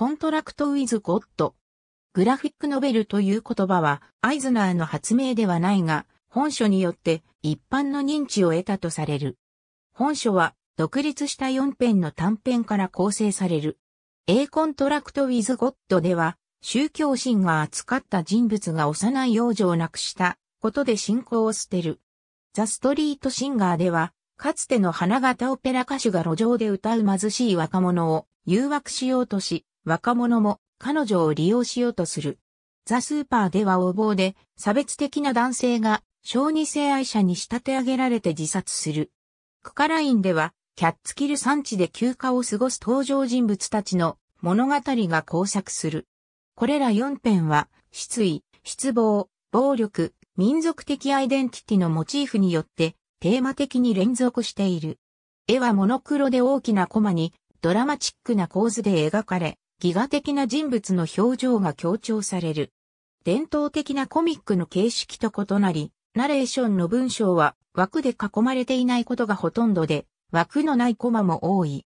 コントラクト・ウィズ・ゴッド。グラフィックノベルという言葉は、アイズナーの発明ではないが、本書によって一般の認知を得たとされる。本書は、独立した4編の短編から構成される。A コントラクト・ウィズ・ゴッドでは、宗教心が扱った人物が幼い幼女を亡くしたことで信仰を捨てる。ザ・ストリート・シンガーでは、かつての花形オペラ歌手が路上で歌う貧しい若者を誘惑しようとし、若者も彼女を利用しようとする。ザ・スーパーでは横暴で差別的な男性が小児性愛者に仕立て上げられて自殺する。クカラインではキャッツキル産地で休暇を過ごす登場人物たちの物語が交錯する。これら4編は失意、失望、暴力、民族的アイデンティティのモチーフによってテーマ的に連続している。絵はモノクロで大きなコマにドラマチックな構図で描かれ、ギガ的な人物の表情が強調される。伝統的なコミックの形式と異なり、ナレーションの文章は枠で囲まれていないことがほとんどで、枠のないコマも多い。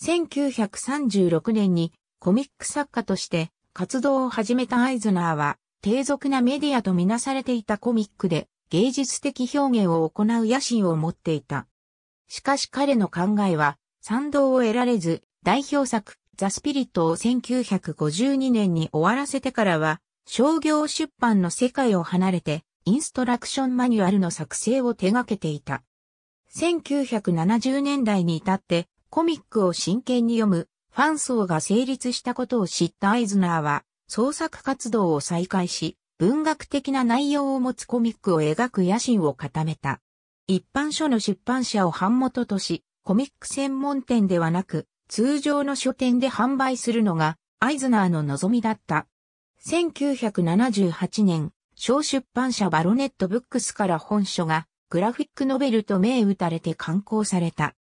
1936年にコミック作家として活動を始めたアイズナーは、低俗なメディアとみなされていたコミックで芸術的表現を行う野心を持っていた。しかし彼の考えは賛同を得られず、代表作、ザ・スピリットを1952年に終わらせてからは、商業出版の世界を離れて、インストラクションマニュアルの作成を手掛けていた。1970年代に至って、コミックを真剣に読む、ファン層が成立したことを知ったアイズナーは、創作活動を再開し、文学的な内容を持つコミックを描く野心を固めた。一般書の出版社を版元とし、コミック専門店ではなく、通常の書店で販売するのが、アイズナーの望みだった。1978年、小出版社バロネットブックスから本書が、グラフィックノベルと銘打たれて刊行された。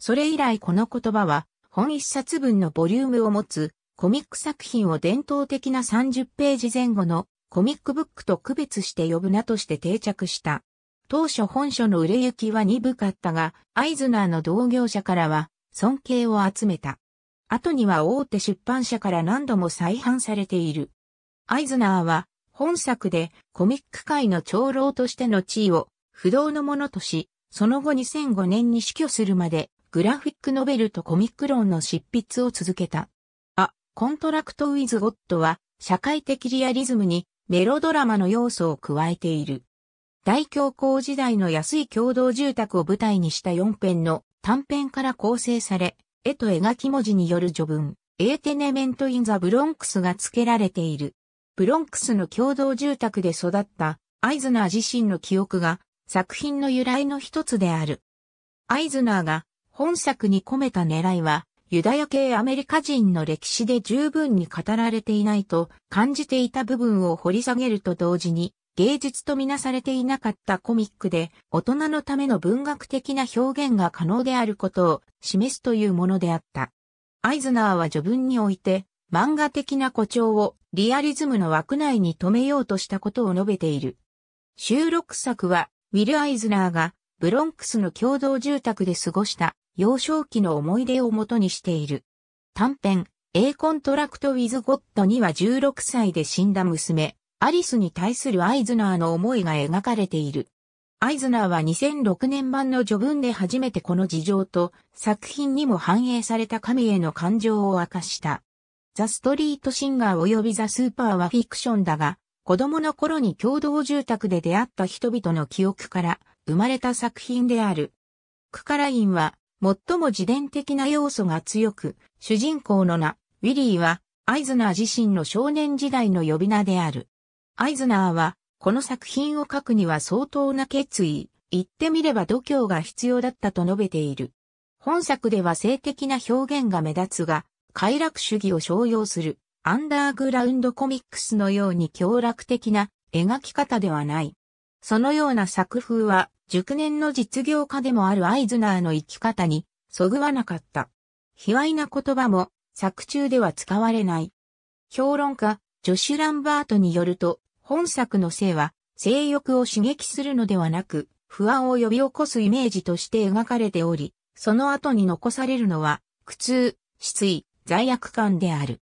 それ以来この言葉は、本一冊分のボリュームを持つ、コミック作品を伝統的な30ページ前後のコミックブックと区別して呼ぶなとして定着した。当初本書の売れ行きは鈍かったが、アイズナーの同業者からは、尊敬を集めた。後には大手出版社から何度も再販されている。アイズナーは本作でコミック界の長老としての地位を不動のものとし、その後2005年に死去するまでグラフィックノベルとコミック論の執筆を続けた。あ、コントラクト・ウィズ・ゴッドは社会的リアリズムにメロドラマの要素を加えている。大恐慌時代の安い共同住宅を舞台にした4編の短編から構成され、絵と描き文字による序文、エーテネメント・イン・ザ・ブロンクスが付けられている。ブロンクスの共同住宅で育ったアイズナー自身の記憶が作品の由来の一つである。アイズナーが本作に込めた狙いは、ユダヤ系アメリカ人の歴史で十分に語られていないと感じていた部分を掘り下げると同時に、芸術とみなされていなかったコミックで、大人のための文学的な表現が可能であることを示すというものであった。アイズナーは序文において、漫画的な誇張をリアリズムの枠内に止めようとしたことを述べている。収録作は、ウィル・アイズナーがブロンクスの共同住宅で過ごした幼少期の思い出をもとにしている。短編、A コントラクト・ウィズ・ゴッドには16歳で死んだ娘、アリスに対するアイズナーの思いが描かれている。アイズナーは2006年版の序文で初めてこの事情と作品にも反映された神への感情を明かした。ザ・ストリート・シンガー及びザ・スーパーはフィクションだが、子供の頃に共同住宅で出会った人々の記憶から生まれた作品である。クカラインは最も自伝的な要素が強く、主人公の名、ウィリーはアイズナー自身の少年時代の呼び名である。アイズナーは、この作品を書くには相当な決意、言ってみれば度胸が必要だったと述べている。本作では性的な表現が目立つが、快楽主義を商用する、アンダーグラウンドコミックスのように強楽的な描き方ではない。そのような作風は、熟年の実業家でもあるアイズナーの生き方に、そぐわなかった。卑猥な言葉も、作中では使われない。評論家、ジョシュ・ランバートによると、本作の性は、性欲を刺激するのではなく、不安を呼び起こすイメージとして描かれており、その後に残されるのは、苦痛、失意、罪悪感である。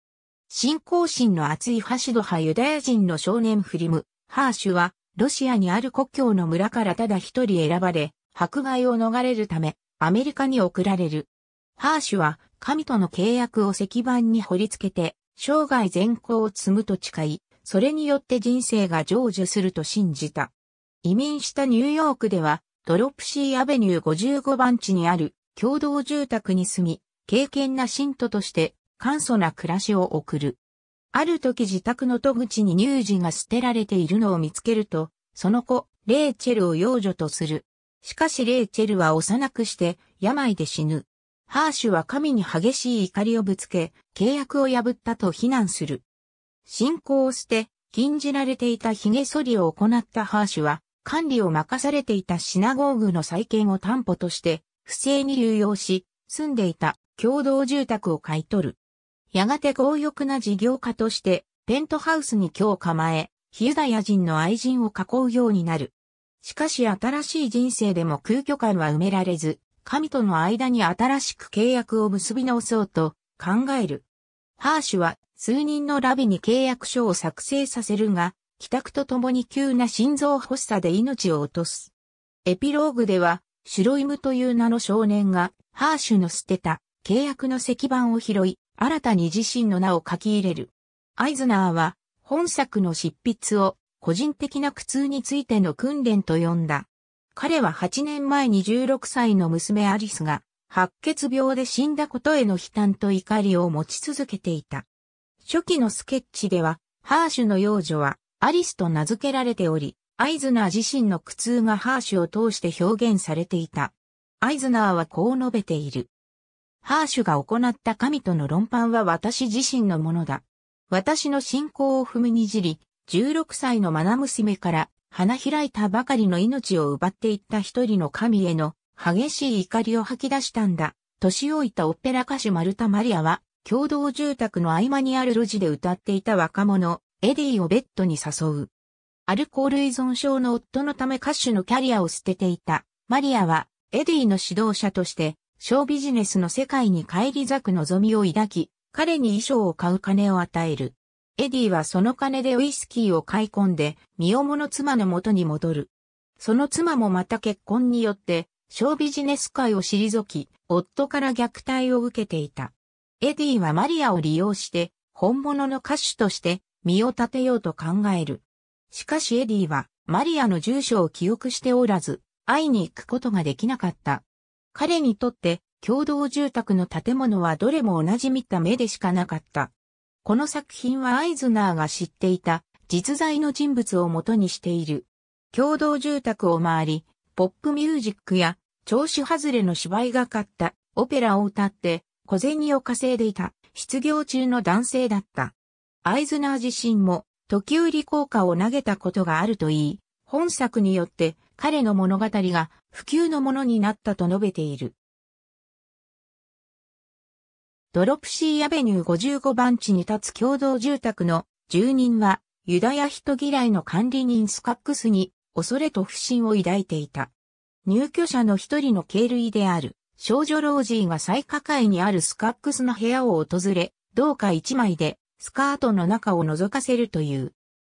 信仰心の厚いハシド派ユダヤ人の少年フリム、ハーシュは、ロシアにある故郷の村からただ一人選ばれ、迫害を逃れるため、アメリカに送られる。ハーシュは、神との契約を石板に掘り付けて、生涯善行を積むと誓い、それによって人生が成就すると信じた。移民したニューヨークでは、ドロップシーアベニュー55番地にある共同住宅に住み、敬虔な信徒として簡素な暮らしを送る。ある時自宅の戸口に乳児が捨てられているのを見つけると、その子、レイチェルを養女とする。しかしレイチェルは幼くして病で死ぬ。ハーシュは神に激しい怒りをぶつけ、契約を破ったと非難する。信仰を捨て、禁じられていた髭剃りを行ったハーシュは、管理を任されていたシナゴーグの再建を担保として、不正に流用し、住んでいた共同住宅を買い取る。やがて強欲な事業家として、ペントハウスに居を構え、ヒユダヤ人の愛人を囲うようになる。しかし新しい人生でも空虚感は埋められず、神との間に新しく契約を結び直そうと考える。ハーシュは数人のラビに契約書を作成させるが、帰宅とともに急な心臓発作で命を落とす。エピローグでは、シュロイムという名の少年が、ハーシュの捨てた契約の石板を拾い、新たに自身の名を書き入れる。アイズナーは、本作の執筆を、個人的な苦痛についての訓練と呼んだ。彼は8年前に16歳の娘アリスが、白血病で死んだことへの悲嘆と怒りを持ち続けていた。初期のスケッチでは、ハーシュの幼女はアリスと名付けられており、アイズナー自身の苦痛がハーシュを通して表現されていた。アイズナーはこう述べている。ハーシュが行った神との論判は私自身のものだ。私の信仰を踏みにじり、16歳のマナ娘から花開いたばかりの命を奪っていった一人の神への激しい怒りを吐き出したんだ。年老いたオペラ歌手マルタ・マリアは共同住宅の合間にある路地で歌っていた若者、エディをベッドに誘う。アルコール依存症の夫のため歌手のキャリアを捨てていた、マリアは、エディの指導者として、小ビジネスの世界に返り咲く望みを抱き、彼に衣装を買う金を与える。エディはその金でウイスキーを買い込んで、身重の妻の元に戻る。その妻もまた結婚によって、小ビジネス界を退き、夫から虐待を受けていた。エディはマリアを利用して本物の歌手として身を立てようと考える。しかしエディはマリアの住所を記憶しておらず、会いに行くことができなかった。彼にとって共同住宅の建物はどれも同じ見た目でしかなかった。この作品はアイズナーが知っていた実在の人物を元にしている。共同住宅を回り、ポップミュージックや調子外れの芝居がかったオペラを歌って小銭を稼いでいた、失業中の男性だった。アイズナー自身も、時折効果を投げたことがあるといい、本作によって彼の物語が普及のものになったと述べている。ドロプシーアベニュー55番地に立つ共同住宅の住人はユダヤ人嫌いの管理人スカックスに恐れと不信を抱いていた。入居者の一人の経類である。少女ロージーが最下階にあるスカックスの部屋を訪れ、どうか一枚でスカートの中を覗かせるという。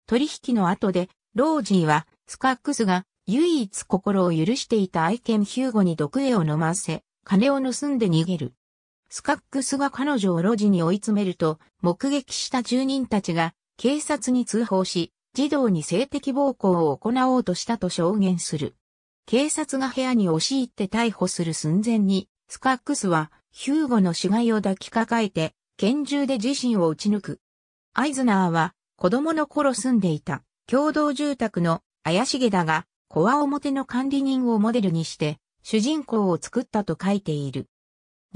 取引の後で、ロージーはスカックスが唯一心を許していた愛犬ヒューゴに毒液を飲ませ、金を盗んで逃げる。スカックスが彼女を路地に追い詰めると、目撃した住人たちが警察に通報し、児童に性的暴行を行おうとしたと証言する。警察が部屋に押し入って逮捕する寸前に、スカックスはヒューゴの死骸を抱きかかえて、拳銃で自身を撃ち抜く。アイズナーは子供の頃住んでいた共同住宅の怪しげだが、コア表の管理人をモデルにして、主人公を作ったと書いている。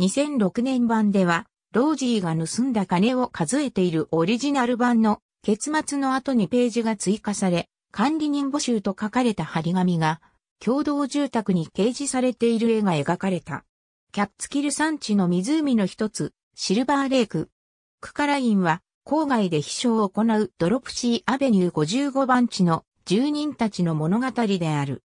2006年版では、ロージーが盗んだ金を数えているオリジナル版の結末の後にページが追加され、管理人募集と書かれた張り紙が共同住宅に掲示されている絵が描かれた。キャッツキル山地の湖の一つ、シルバーレイク。クカラインは、郊外で飛翔を行うドロプシーアベニュー55番地の住人たちの物語である。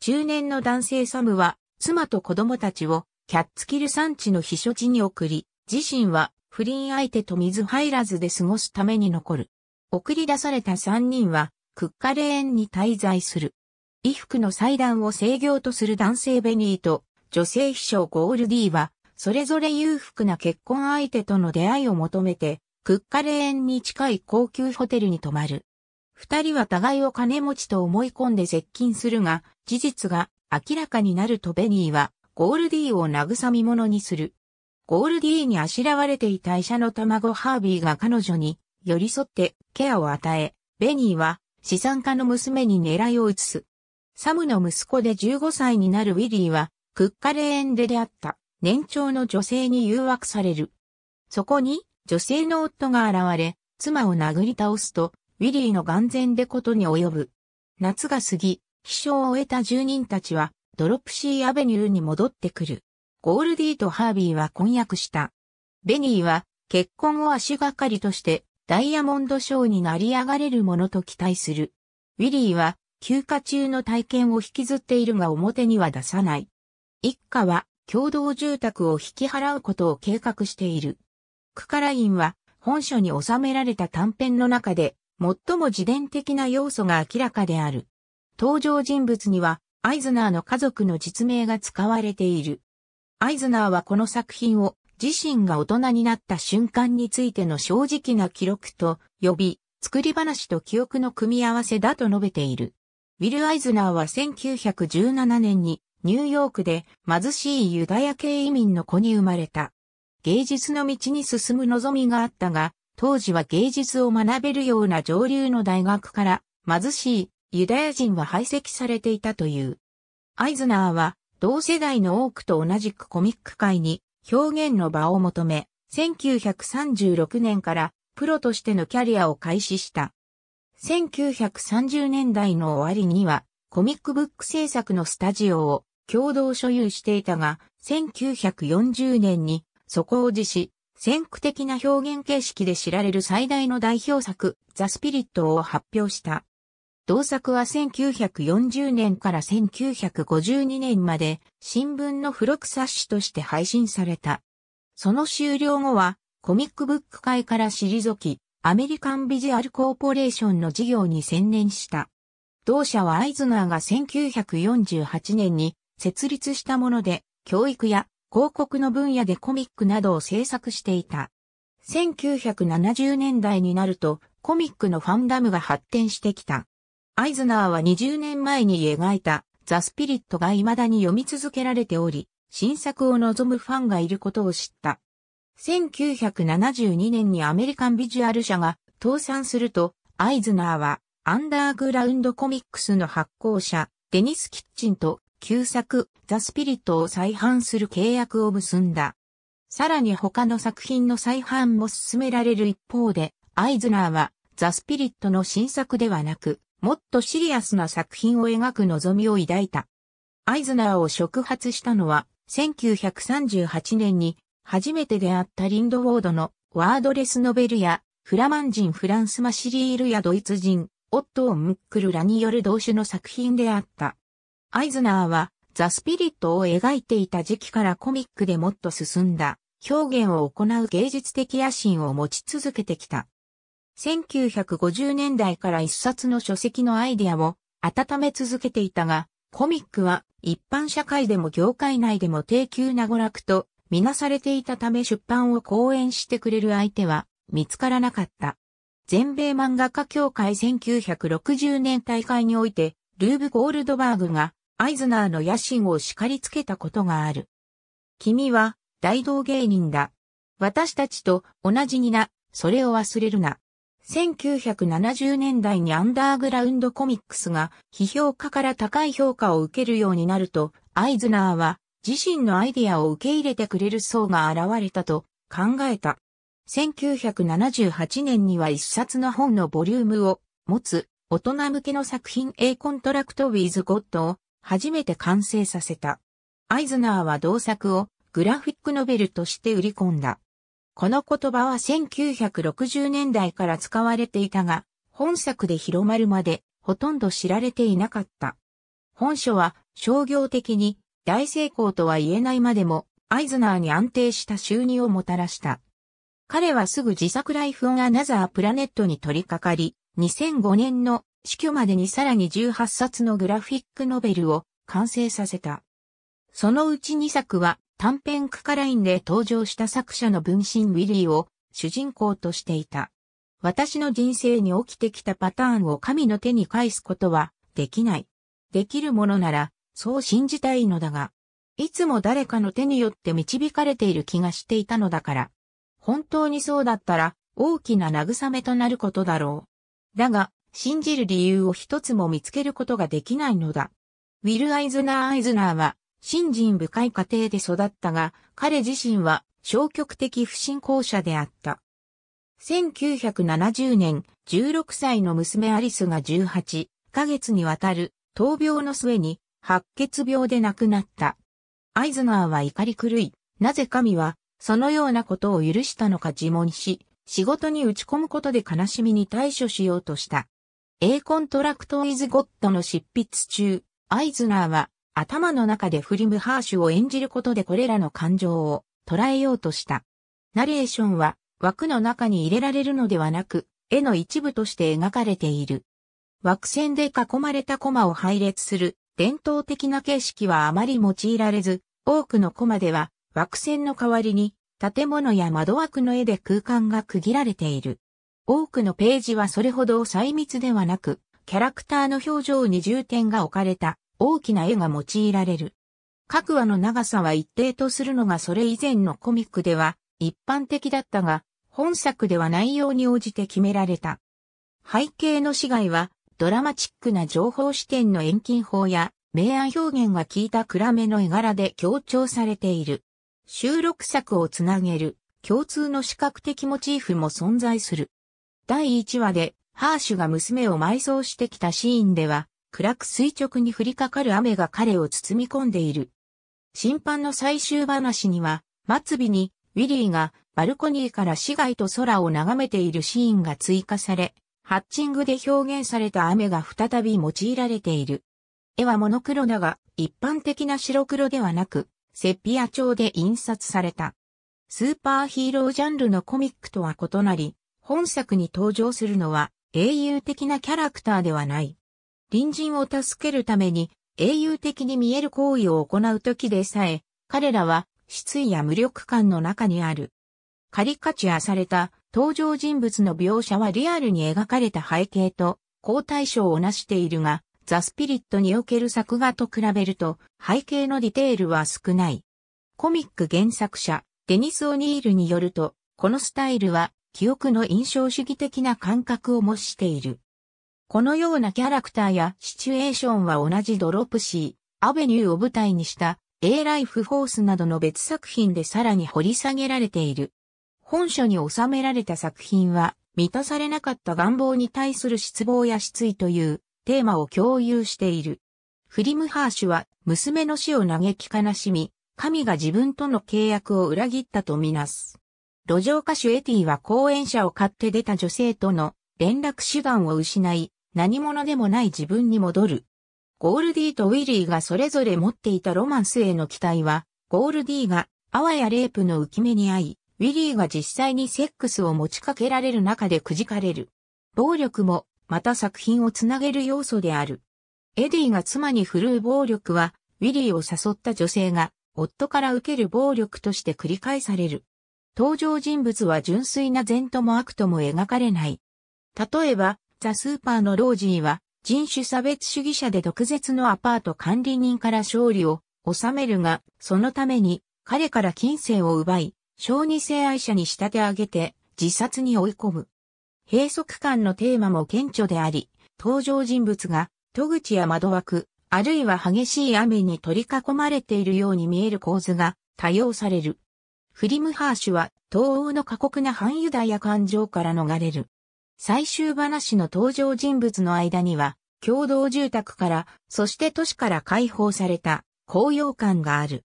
中年の男性サムは、妻と子供たちをキャッツキル山地の秘書地に送り、自身は不倫相手と水入らずで過ごすために残る。送り出された三人は、クッカレーンに滞在する。衣服の裁断を制御とする男性ベニーと女性秘書ゴールディは、それぞれ裕福な結婚相手との出会いを求めて、クッカレーンに近い高級ホテルに泊まる。二人は互いを金持ちと思い込んで接近するが、事実が明らかになるとベニーは、ゴールディを慰み者にする。ゴールディにあしらわれていた医者の卵ハービーが彼女に寄り添ってケアを与え、ベニーは資産家の娘に狙いを移す。サムの息子で15歳になるウィリーは、クッカレーンで出会った年長の女性に誘惑される。そこに女性の夫が現れ、妻を殴り倒すと、ウィリーの眼前でことに及ぶ。夏が過ぎ、飛翔を終えた住人たちは、ドロプシーアベニューに戻ってくる。ゴールディとハービーは婚約した。ベニーは、結婚を足がかりとして、ダイヤモンド賞になり上がれるものと期待する。ウィリーは、休暇中の体験を引きずっているが表には出さない。一家は共同住宅を引き払うことを計画している。クカラインは本書に収められた短編の中で最も自伝的な要素が明らかである。登場人物にはアイズナーの家族の実名が使われている。アイズナーはこの作品を自身が大人になった瞬間についての正直な記録と呼び、作り話と記憶の組み合わせだと述べている。ウィル・アイズナーは1917年にニューヨークで貧しいユダヤ系移民の子に生まれた。芸術の道に進む望みがあったが、当時は芸術を学べるような上流の大学から貧しいユダヤ人は排斥されていたという。アイズナーは同世代の多くと同じくコミック界に表現の場を求め、1936年からプロとしてのキャリアを開始した。1930年代の終わりには、コミックブック制作のスタジオを共同所有していたが、1940年にそこを辞し、先駆的な表現形式で知られる最大の代表作、ザ・スピリットを発表した。同作は1940年から1952年まで新聞の付録冊子として配信された。その終了後はコミックブック界から退き、アメリカンビジュアルコーポレーションの事業に専念した。同社はアイズナーが1948年に設立したもので、教育や広告の分野でコミックなどを制作していた。1970年代になるとコミックのファンダムが発展してきた。アイズナーは20年前に描いたザ・スピリットが未だに読み続けられており、新作を望むファンがいることを知った。1972年にアメリカンビジュアル社が倒産すると、アイズナーはアンダーグラウンドコミックスの発行者、デニス・キッチンと旧作、ザ・スピリットを再販する契約を結んだ。さらに他の作品の再販も進められる一方で、アイズナーはザ・スピリットの新作ではなく、もっとシリアスな作品を描く望みを抱いた。アイズナーを触発したのは、1938年に初めて出会ったリンドウォードのワードレスノベルや、フラマン人フランスマシリールやドイツ人、オットー・ムックルらによる同種の作品であった。アイズナーは、ザ・スピリットを描いていた時期からコミックでもっと進んだ、表現を行う芸術的野心を持ち続けてきた。1950年代から一冊の書籍のアイデアを温め続けていたが、コミックは一般社会でも業界内でも低級な娯楽とみなされていたため出版を講演してくれる相手は見つからなかった。全米漫画家協会1960年大会において、ルーブ・ゴールドバーグがアイズナーの野心を叱りつけたことがある。君は大道芸人だ。私たちと同じにな、それを忘れるな。1970年代にアンダーグラウンドコミックスが批評家から高い評価を受けるようになると、アイズナーは自身のアイディアを受け入れてくれる層が現れたと考えた。1978年には一冊の本のボリュームを持つ大人向けの作品 A Contract with God を初めて完成させた。アイズナーは同作をグラフィックノベルとして売り込んだ。この言葉は1960年代から使われていたが、本作で広まるまでほとんど知られていなかった。本書は商業的に大成功とは言えないまでも、アイズナーに安定した収入をもたらした。彼はすぐ自作ライフオンアナザープラネットに取り掛かり、2005年の死去までにさらに18冊のグラフィックノベルを完成させた。そのうち2作は短編クカラインで登場した作者の分身ウィリーを主人公としていた。私の人生に起きてきたパターンを神の手に返すことはできない。できるものならそう信じたいのだが、いつも誰かの手によって導かれている気がしていたのだから。本当にそうだったら、大きな慰めとなることだろう。だが、信じる理由を一つも見つけることができないのだ。ウィル・アイズナー・アイズナーは、信心深い家庭で育ったが、彼自身は消極的不信仰者であった。1970年、16歳の娘アリスが18ヶ月にわたる闘病の末に白血病で亡くなった。アイズナーは怒り狂い、なぜ神は、そのようなことを許したのか自問し、仕事に打ち込むことで悲しみに対処しようとした。A コントラクトイズゴッドの執筆中、アイズナーは頭の中でフリムハーシュを演じることでこれらの感情を捉えようとした。ナレーションは枠の中に入れられるのではなく、絵の一部として描かれている。枠線で囲まれたコマを配列する伝統的な形式はあまり用いられず、多くのコマでは枠線の代わりに建物や窓枠の絵で空間が区切られている。多くのページはそれほど細密ではなく、キャラクターの表情に重点が置かれた大きな絵が用いられる。各話の長さは一定とするのがそれ以前のコミックでは一般的だったが、本作では内容に応じて決められた。背景の死骸はドラマチックな情報視点の遠近法や、明暗表現が効いた暗めの絵柄で強調されている。収録作をつなげる共通の視覚的モチーフも存在する。第1話で、ハーシュが娘を埋葬してきたシーンでは、暗く垂直に降りかかる雨が彼を包み込んでいる。審判の最終話には、末尾に、ウィリーがバルコニーから市街と空を眺めているシーンが追加され、ハッチングで表現された雨が再び用いられている。絵はモノクロだが、一般的な白黒ではなく、セピア調で印刷された。スーパーヒーロージャンルのコミックとは異なり、本作に登場するのは英雄的なキャラクターではない。隣人を助けるために英雄的に見える行為を行う時でさえ、彼らは失意や無力感の中にある。カリカチュアされた登場人物の描写はリアルに描かれた背景と、好対象をなしているが、ザ・スピリットにおける作画と比べると、背景のディテールは少ない。コミック原作者、デニス・オニールによると、このスタイルは、記憶の印象主義的な感覚を模している。このようなキャラクターやシチュエーションは同じドロップシー、アベニューを舞台にした A ライフフォースなどの別作品でさらに掘り下げられている。本書に収められた作品は、満たされなかった願望に対する失望や失意というテーマを共有している。フリムハーシュは娘の死を嘆き悲しみ、神が自分との契約を裏切ったとみなす。路上歌手エティは講演者を買って出た女性との連絡手段を失い、何者でもない自分に戻る。ゴールディとウィリーがそれぞれ持っていたロマンスへの期待は、ゴールディがあわやレイプの浮き目に遭い、ウィリーが実際にセックスを持ちかけられる中でくじかれる。暴力も、また作品をつなげる要素である。エディが妻に振るう暴力は、ウィリーを誘った女性が、夫から受ける暴力として繰り返される。登場人物は純粋な善とも悪とも描かれない。例えば、ザ・スーパーのロージーは、人種差別主義者で毒舌のアパート管理人から勝利を収めるが、そのために彼から金銭を奪い、小児性愛者に仕立て上げて自殺に追い込む。閉塞感のテーマも顕著であり、登場人物が戸口や窓枠、あるいは激しい雨に取り囲まれているように見える構図が多用される。フリムハーシュは東欧の過酷な反ユダヤ感情から逃れる。最終話の登場人物の間には、共同住宅から、そして都市から解放された高揚感がある。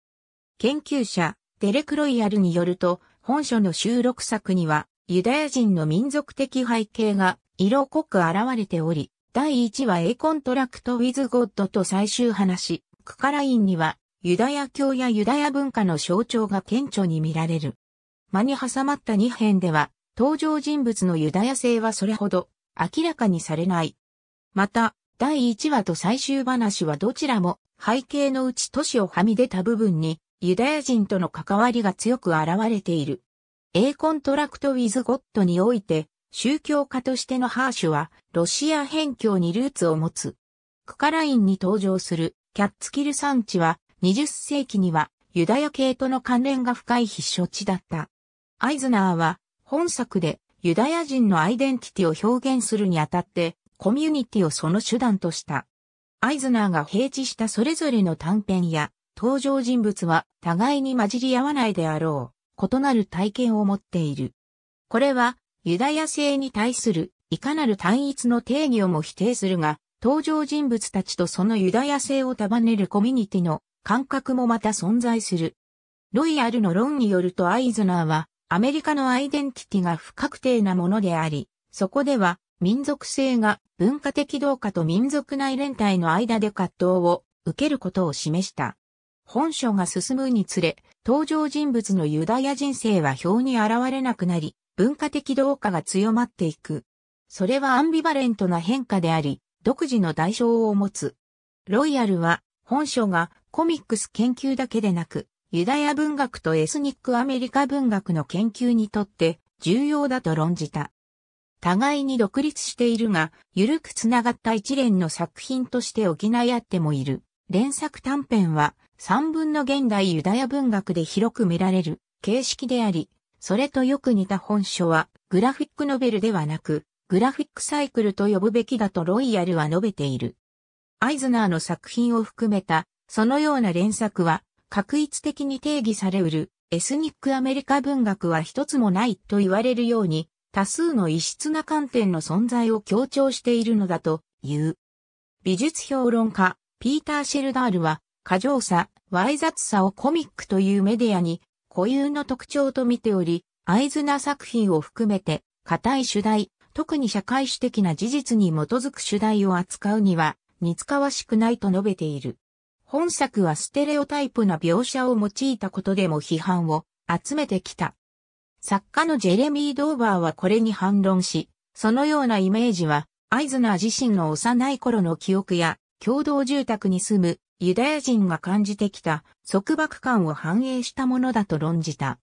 研究者、デレクロイヤルによると、本書の収録作には、ユダヤ人の民族的背景が色濃く現れており、第1話 A コントラクトウィズゴッドと最終話、クカラインには、ユダヤ教やユダヤ文化の象徴が顕著に見られる。間に挟まった2編では、登場人物のユダヤ性はそれほど明らかにされない。また、第1話と最終話はどちらも背景のうち都市をはみ出た部分にユダヤ人との関わりが強く現れている。A Contract with God において、宗教家としてのハーシュは、ロシア辺境にルーツを持つ。クカラインに登場するキャッツキル産地は、20世紀にはユダヤ系との関連が深い必勝地だった。アイズナーは、本作でユダヤ人のアイデンティティを表現するにあたって、コミュニティをその手段とした。アイズナーが平地したそれぞれの短編や登場人物は互いに混じり合わないであろう、異なる体験を持っている。これは、ユダヤ性に対するいかなる単一の定義をも否定するが、登場人物たちとそのユダヤ性を束ねるコミュニティの感覚もまた存在する。ロイヤルの論によるとアイズナーは、アメリカのアイデンティティが不確定なものであり、そこでは民族性が文化的同化と民族内連帯の間で葛藤を受けることを示した。本書が進むにつれ、登場人物のユダヤ人生は表に現れなくなり、文化的同化が強まっていく。それはアンビバレントな変化であり、独自の代償を持つ。ロイヤルは、本書がコミックス研究だけでなく、ユダヤ文学とエスニックアメリカ文学の研究にとって重要だと論じた。互いに独立しているが、ゆるくつながった一連の作品として補い合ってもいる。連作短編は、三分の現代ユダヤ文学で広く見られる形式であり、それとよく似た本書はグラフィックノベルではなく、グラフィックサイクルと呼ぶべきだとロイヤルは述べている。アイズナーの作品を含めた、そのような連作は、確一的に定義されうる、エスニックアメリカ文学は一つもないと言われるように、多数の異質な観点の存在を強調しているのだという。美術評論家、ピーター・シェルダールは、過剰さ、猥雑さをコミックというメディアに固有の特徴と見ており、アイズナ作品を含めて、固い主題、特に社会史的な事実に基づく主題を扱うには、似つかわしくないと述べている。本作はステレオタイプな描写を用いたことでも批判を集めてきた。作家のジェレミー・ドーバーはこれに反論し、そのようなイメージは、アイズナー自身の幼い頃の記憶や、共同住宅に住むユダヤ人が感じてきた束縛感を反映したものだと論じた。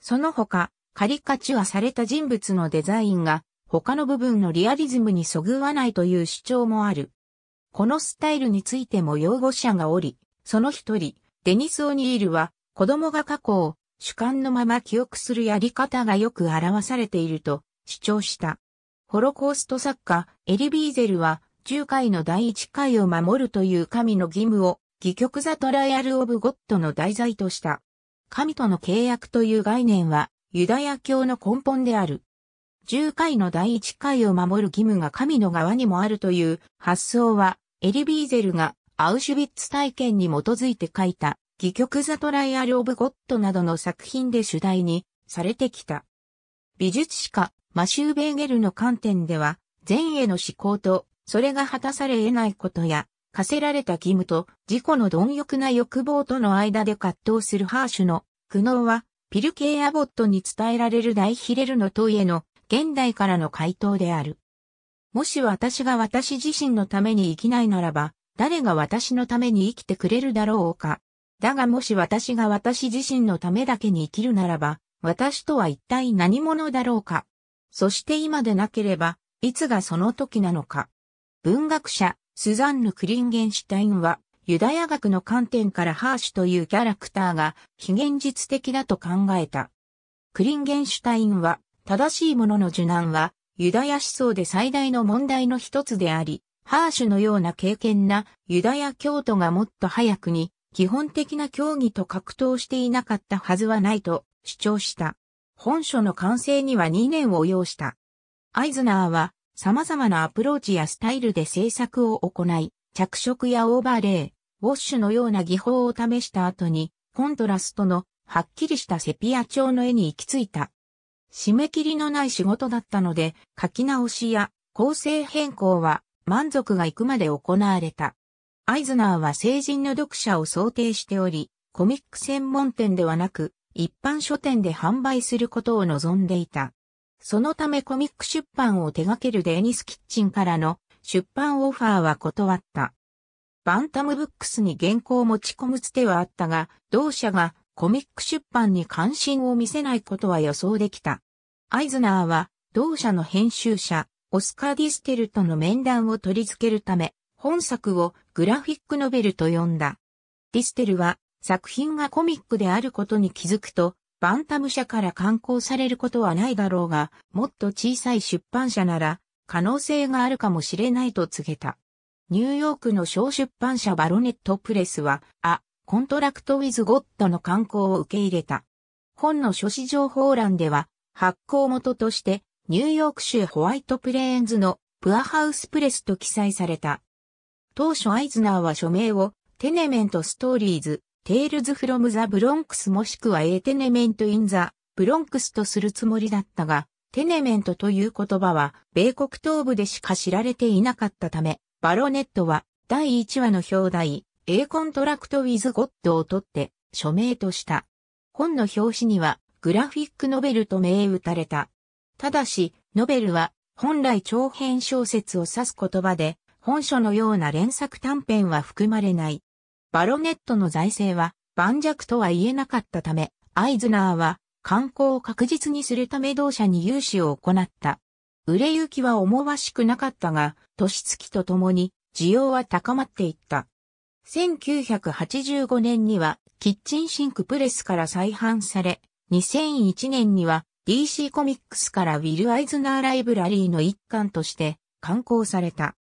その他、カリカチュアされた人物のデザインが他の部分のリアリズムにそぐわないという主張もある。このスタイルについても擁護者がおり、その一人、デニス・オニールは子供が過去を主観のまま記憶するやり方がよく表されていると主張した。ホロコースト作家エリビーゼルは9回の第一回を守るという神の義務を、戯曲ザトライアル・オブ・ゴッドの題材とした。神との契約という概念は、ユダヤ教の根本である。10回の第一回を守る義務が神の側にもあるという発想は、エリビーゼルがアウシュビッツ体験に基づいて書いた、戯曲ザトライアル・オブ・ゴッドなどの作品で主題にされてきた。美術史家、マシュー・ベーゲルの観点では、善への思考とそれが果たされ得ないことや、課せられた義務と自己の貪欲な欲望との間で葛藤するハーシュの苦悩は、ピルケイ・アボットに伝えられる大ヒレルの問いへの現代からの回答である。もし私が私自身のために生きないならば、誰が私のために生きてくれるだろうか。だがもし私が私自身のためだけに生きるならば、私とは一体何者だろうか。そして今でなければ、いつがその時なのか。文学者、スザンヌ・クリンゲンシュタインは、ユダヤ学の観点からハーシュというキャラクターが非現実的だと考えた。クリンゲンシュタインは、正しいものの受難は、ユダヤ思想で最大の問題の一つであり、ハーシュのような敬虔なユダヤ教徒がもっと早くに基本的な教義と格闘していなかったはずはないと主張した。本書の完成には2年を要した。アイズナーは様々なアプローチやスタイルで制作を行い、着色やオーバーレイ、ウォッシュのような技法を試した後に、コントラストのはっきりしたセピア調の絵に行き着いた。締め切りのない仕事だったので、書き直しや構成変更は満足がいくまで行われた。アイズナーは成人の読者を想定しており、コミック専門店ではなく、一般書店で販売することを望んでいた。そのためコミック出版を手掛けるデニス・キッチンからの出版オファーは断った。バンタムブックスに原稿を持ち込むつてはあったが、同社がコミック出版に関心を見せないことは予想できた。アイズナーは同社の編集者、オスカー・ディステルとの面談を取り付けるため、本作をグラフィックノベルと呼んだ。ディステルは作品がコミックであることに気づくと、バンタム社から刊行されることはないだろうが、もっと小さい出版社なら、可能性があるかもしれないと告げた。ニューヨークの小出版社バロネットプレスは、あ、コントラクトウィズ・ゴッドの刊行を受け入れた。本の書誌情報欄では、発行元として、ニューヨーク州ホワイトプレーンズのプアハウスプレスと記載された。当初アイズナーは署名をテネメントストーリーズテールズ・フロム・ザ・ブロンクスもしくはエテネメント・イン・ザ・ブロンクスとするつもりだったが、テネメントという言葉は、米国東部でしか知られていなかったため、バロネットは、第1話の表題、A Contract with God を取って、署名とした。本の表紙には、グラフィックノベルと銘打たれた。ただし、ノベルは、本来長編小説を指す言葉で、本書のような連作短編は含まれない。バロネットの財政は盤石とは言えなかったため、アイズナーは観光を確実にするため同社に融資を行った。売れ行きは思わしくなかったが、年月とともに需要は高まっていった。1985年にはキッチンシンクプレスから再販され、2001年には DC コミックスからウィル・アイズナーライブラリーの一環として刊行された。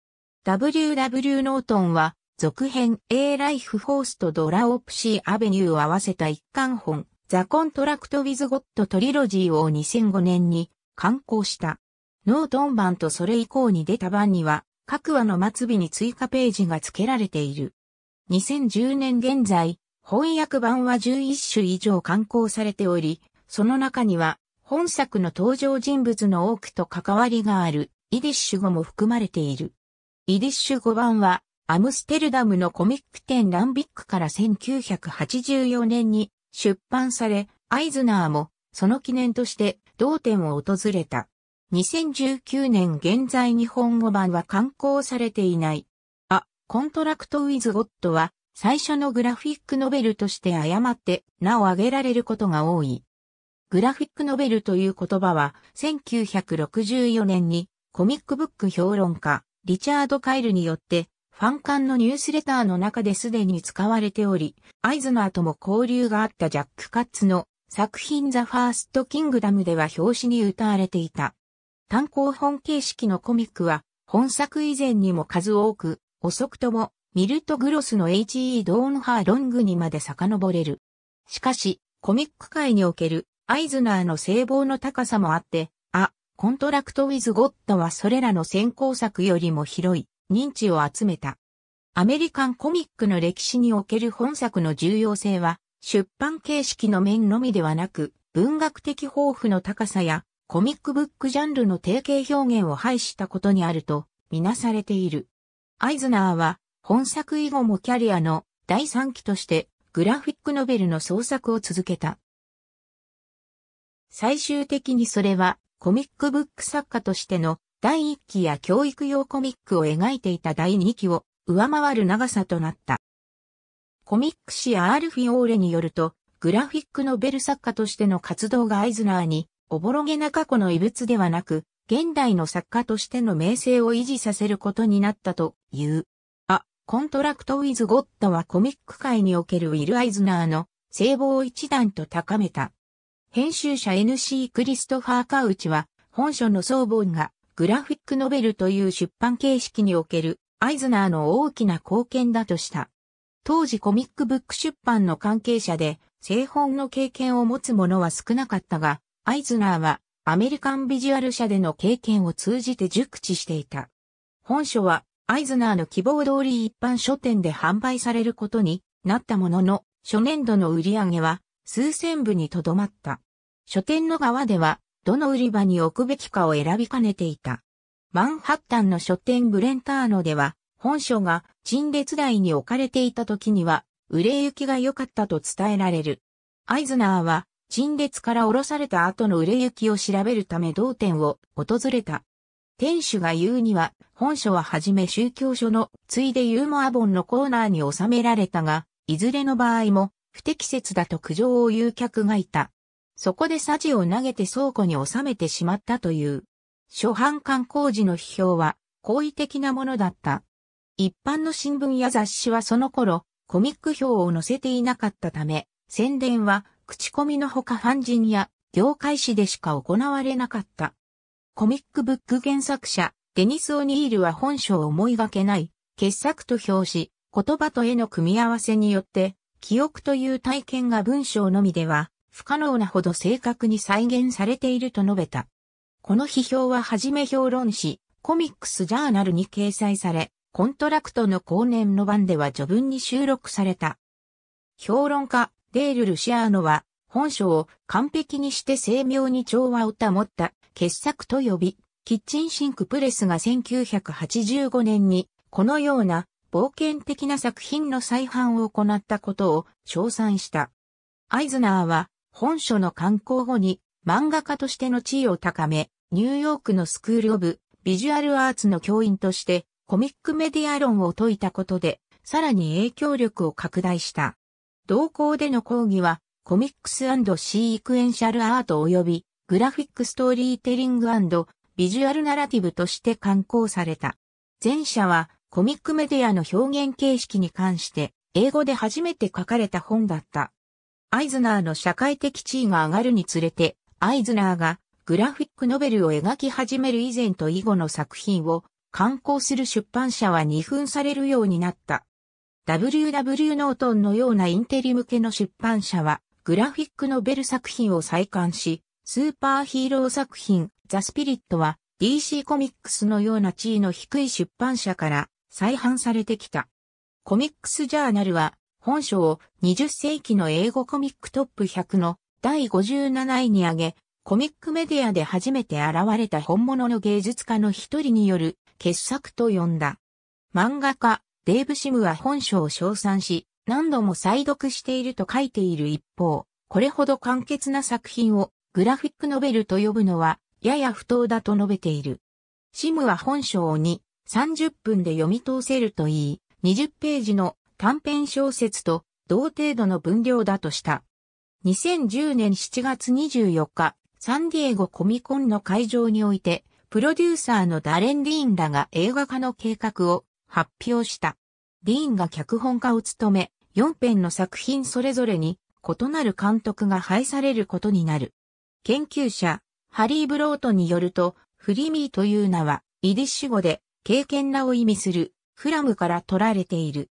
W.W. ノートンは続編 A Life Force とドラオプシーアベニューを合わせた一巻本、ザ・コントラクト・ウィズ・ゴッド・トリロジーを2005年に刊行した。ノートン版とそれ以降に出た版には、各話の末尾に追加ページが付けられている。2010年現在、翻訳版は11種以上刊行されており、その中には、本作の登場人物の多くと関わりがある、イディッシュ語も含まれている。イディッシュ語版は、アムステルダムのコミック展ランビックから1984年に出版され、アイズナーもその記念として同店を訪れた。2019年現在日本語版は刊行されていない。あ、コントラクトウィズ・ゴッドは最初のグラフィックノベルとして誤って名を挙げられることが多い。グラフィックノベルという言葉は1964年にコミックブック評論家リチャード・カイルによってファン間のニュースレターの中ですでに使われており、アイズナーとも交流があったジャック・カッツの作品ザ・ファースト・キングダムでは表紙に歌われていた。単行本形式のコミックは、本作以前にも数多く、遅くとも、ミルト・グロスの H.E. ドーン・ハー・ロングにまで遡れる。しかし、コミック界における、アイズナーの聖望の高さもあって、あ、コントラクト・ウィズ・ゴッドはそれらの先行作よりも広い認知を集めた。アメリカンコミックの歴史における本作の重要性は、出版形式の面のみではなく、文学的豊富の高さや、コミックブックジャンルの定型表現を排したことにあると、みなされている。アイズナーは、本作以後もキャリアの第3期として、グラフィックノベルの創作を続けた。最終的にそれは、コミックブック作家としての第1期や教育用コミックを描いていた第2期を上回る長さとなった。コミック誌アール・フィオーレによると、グラフィックノベル作家としての活動がアイズナーに、おぼろげな過去の遺物ではなく、現代の作家としての名声を維持させることになったという。あ、コントラクト・ウィズ・ゴッドはコミック界におけるウィル・アイズナーの聖望を一段と高めた。編集者 NC クリストファー・カウチは、本書の総本がグラフィックノベルという出版形式におけるアイズナーの大きな貢献だとした。当時コミックブック出版の関係者で製本の経験を持つ者は少なかったが、アイズナーはアメリカンビジュアル社での経験を通じて熟知していた。本書はアイズナーの希望通り一般書店で販売されることになったものの、初年度の売り上げは数千部にとどまった。書店の側ではどの売り場に置くべきかを選びかねていた。マンハッタンの書店ブレンターノでは、本書が陳列台に置かれていた時には、売れ行きが良かったと伝えられる。アイズナーは、陳列から降ろされた後の売れ行きを調べるため同店を訪れた。店主が言うには、本書ははじめ宗教書の、ついでユーモア本のコーナーに収められたが、いずれの場合も、不適切だと苦情を言う客がいた。そこでサジを投げて倉庫に収めてしまったという。初版刊光時の批評は、好意的なものだった。一般の新聞や雑誌はその頃、コミック表を載せていなかったため、宣伝は、口コミのほかファン人や、業界誌でしか行われなかった。コミックブック原作者、デニス・オニールは本書を思いがけない、傑作と表し、言葉と絵の組み合わせによって、記憶という体験が文章のみでは不可能なほど正確に再現されていると述べた。この批評ははじめ評論し、コミックスジャーナルに掲載され、コントラクトの後年の版では序文に収録された。評論家、デール・ルシアーノは、本書を完璧にして精妙に調和を保った傑作と呼び、キッチンシンクプレスが1985年に、このような冒険的な作品の再販を行ったことを称賛した。アイズナーは、本書の刊行後に漫画家としての地位を高め、ニューヨークのスクールオブビジュアルアーツの教員としてコミックメディア論を説いたことで、さらに影響力を拡大した。同校での講義は、コミックスシークエンシャルアート及びグラフィックストーリーテリングビジュアルナラティブとして刊行された。前者はコミックメディアの表現形式に関して英語で初めて書かれた本だった。アイズナーの社会的地位が上がるにつれて、アイズナーがグラフィックノベルを描き始める以前と以後の作品を刊行する出版社は二分されるようになった。W.W. ノートンのようなインテリ向けの出版社は、グラフィックノベル作品を再刊し、スーパーヒーロー作品、ザ・スピリットは DC コミックスのような地位の低い出版社から再販されてきた。コミックスジャーナルは本書を20世紀の英語コミックトップ100の第57位に上げ、コミックメディアで初めて現れた本物の芸術家の一人による傑作と呼んだ。漫画家、デーブ・シムは本書を称賛し、何度も再読していると書いている一方、これほど簡潔な作品をグラフィックノベルと呼ぶのは、やや不当だと述べている。シムは本書を2、30分で読み通せるといい、20ページの短編小説と同程度の分量だとした。2010年7月24日、サンディエゴコミコンの会場において、プロデューサーのダレン・ディーンらが映画化の計画を発表した。ディーンが脚本家を務め、4編の作品それぞれに異なる監督が配されることになる。研究者、ハリー・ブロートによると、フリミーという名は、イディッシュ語で、経験なを意味する、フラムから取られている。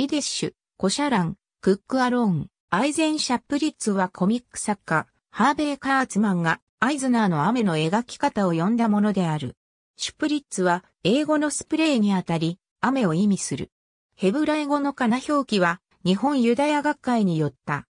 イディッシュ、コシャラン、クックアローン、アイゼンシャップリッツはコミック作家、ハーベー・カーツマンがアイズナーの雨の描き方を読んだものである。シュプリッツは英語のスプレーにあたり、雨を意味する。ヘブライ語のかな表記は、日本ユダヤ学会によった。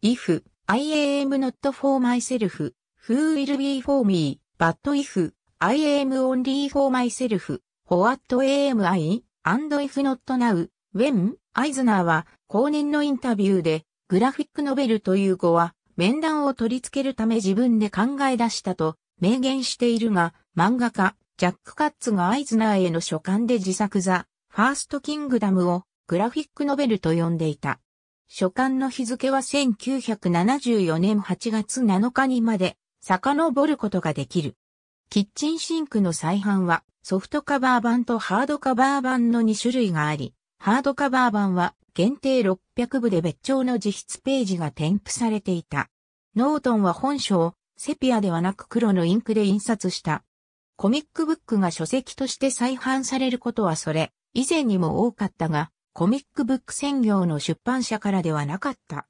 if, I am not for myself, who will be for me, but if, I am only for myself, for what am I, and if not now, ウェン・アイズナーは後年のインタビューでグラフィックノベルという語は面談を取り付けるため自分で考え出したと明言しているが漫画家ジャック・カッツがアイズナーへの書簡で自作ザ・ファースト・キングダムをグラフィックノベルと呼んでいた。書簡の日付は1974年8月7日にまで遡ることができる。キッチンシンクの再販はソフトカバー版とハードカバー版の2種類があり、ハードカバー版は限定600部で別帳の自筆ページが添付されていた。ノートンは本書をセピアではなく黒のインクで印刷した。コミックブックが書籍として再販されることはそれ以前にも多かったが、コミックブック専業の出版社からではなかった。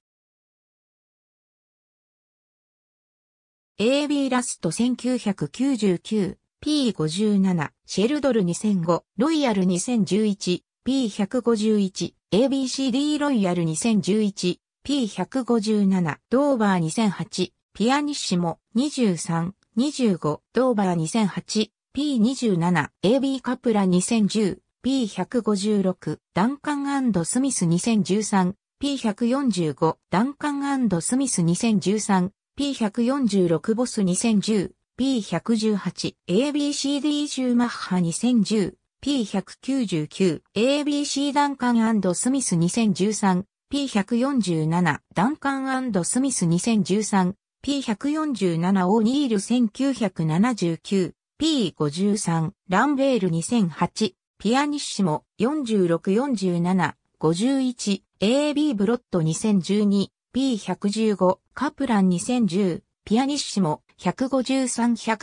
AB ラスト 1999P57 シェルドル2005ロイヤル2011 P151、ABCD ロイヤル2011、P157、ドーバー2008、ピアニッシモ23、25、ドーバー2008、P27、AB カプラ2010、P156、ダンカンスミス2013、P145、ダンカンスミス2013、P146 ボス2010、P118、ABCD 10マッハ2010、P199、ABC ダンカンスミス2013、P147、ダンカンスミス2013、P147 オニール1979、P53、ランベール2008、ピアニッシモ4647、51、AB ブロッド2012、P115、カプラン2010、ピアニッシモ153、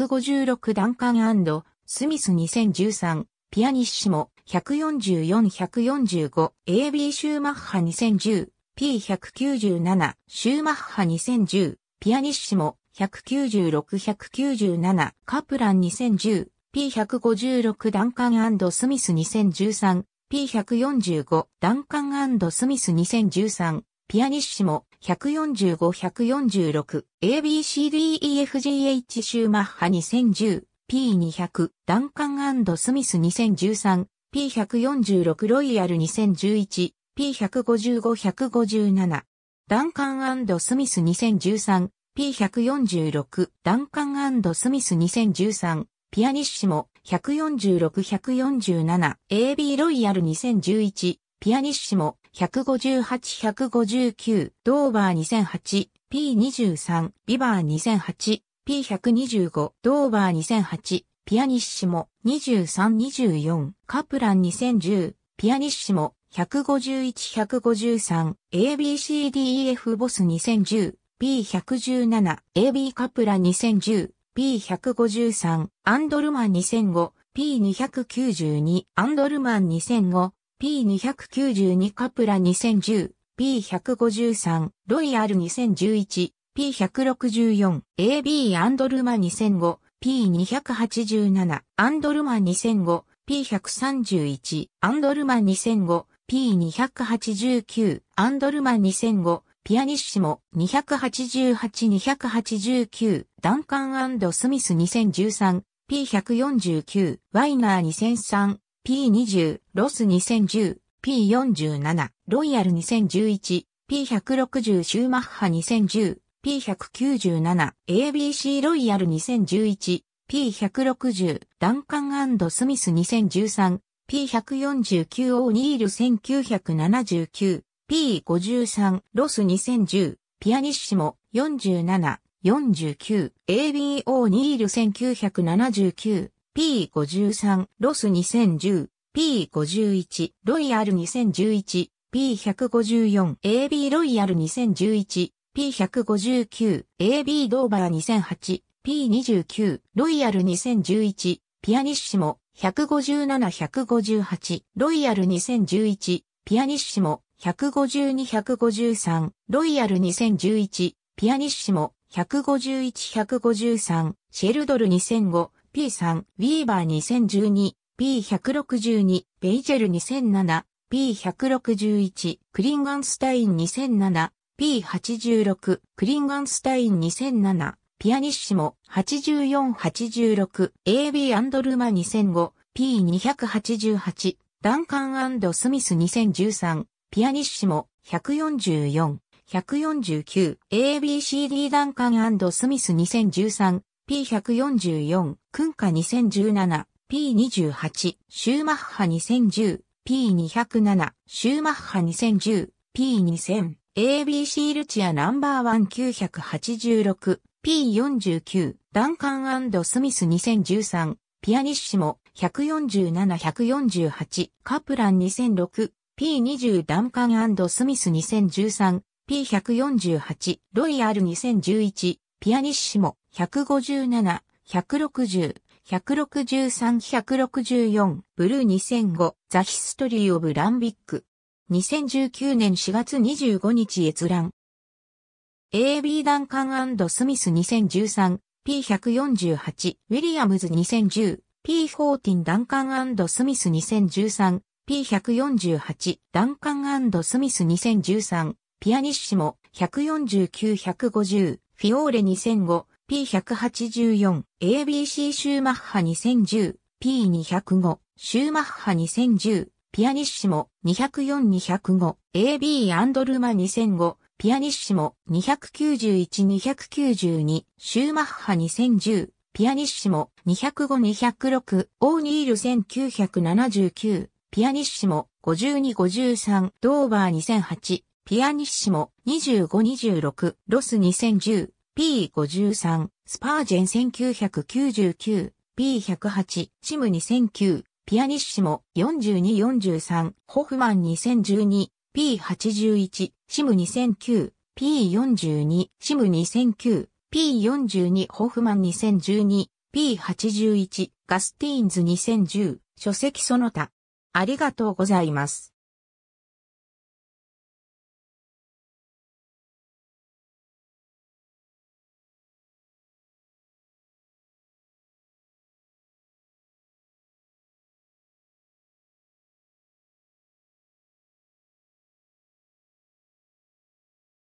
156ダンカンスミス2013、ピアニッシモ、144-145、AB シューマッハ2010、P197、シューマッハ2010、ピアニッシモ、196-197、カプラン2010、P156 ダンカンスミス2013、P145 ダンカンスミス2013、ピアニッシモ、145-146、ABCDEFGH シューマッハ2010、P200、ダンカンスミス2013、P146 ロイヤル2011、P155-157。ダンカンスミス2013、P146、ダンカンスミス2013、ピアニッシモ146-147、AB ロイヤル2011、ピアニッシモ158-159、ドーバー2008、P23、ビバー2008、P125、ドーバー2008、ピアニッシモ2324、カプラン2010、ピアニッシモ151-153、ABCDEF ボス2010、P117、AB カプラ2010、P153、アンドルマン2005、P292、アンドルマン2005、P292 カプラ2010、P153、ロイヤル2011、P164、AB アンドルマ2005、P287、アンドルマ2005、P131、アンドルマ2005、P289、アンドルマ2005、ピアニッシモ288-289、ダンカンスミス2013、P149、ワイナー2003、P20、ロス2010、P47、ロイヤル2011、P160 シューマッハ2010、P197、ABC ロイヤル2011、P160、ダンカンスミス2013、P149 o ニール1979、P53、ロス2010、ピアニッシモ47、49、AB o ニール1979、P53、ロス2010、P51、ロイヤル2011、P154、AB ロイヤル2011、P159、AB ドーバー2008、P29、ロイヤル2011、ピアニッシモ、157-158、ロイヤル2011、ピアニッシモ、152-153、ロイヤル2011、ピアニッシモ、151-153、シェルドル2005、P3、ウィーバー2012、P162、ベイジェル2007、P161、クリンガンスタイン2007、P86、クリンガンスタイン2007、ピアニッシモ8486、AB& ルマ2005、P288、ダンカンスミス2013、ピアニッシモ144、149、ABCD ダンカンスミス2013、P144、クンカ2017、P28、シューマッハ2010、P207、シューマッハ2010、P2000。ABC ルチアナンバーワン9 8 6 p 4 9ダンカンスミス2013ピアニッシモ147148カプラン 2006P20 ダンカンスミス 2013P148 ロイヤル2011ピアニッシモ157 160 163-164ブルー2005ザ・ヒストリー・オブ・ランビック2019年4月25日閲覧。AB ダンカンスミス 2013P148 ウィリアムズ 2010P14 ダンカンスミス 2013P148 ダンカンスミス2013ピアニッシモ149150フィオーレ 2005P184ABC シューマッハ 2010P205 シューマッハ2010ピアニッシモ204-205、AB& ルマ2005、ピアニッシモ291-292、シューマッハ2010、ピアニッシモ205-206、オーニール1979、ピアニッシモ52-53、ドーバー2008、ピアニッシモ25-26、ロス2010、P53、スパージェン1999、P108、チム2009、ピアニッシモ4243、ホフマン2012、P81、シム2009、P42、シム2009、P42、ホフマン2012、P81、ガスティーンズ2010、書籍その他。ありがとうございます。